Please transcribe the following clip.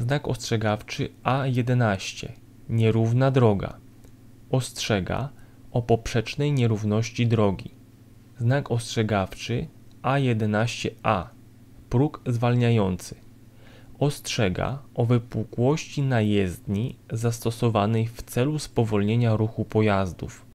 Znak ostrzegawczy A11 nierówna droga ostrzega o poprzecznej nierówności drogi. Znak ostrzegawczy A11A próg zwalniający ostrzega o wypukłości najezdni zastosowanej w celu spowolnienia ruchu pojazdów.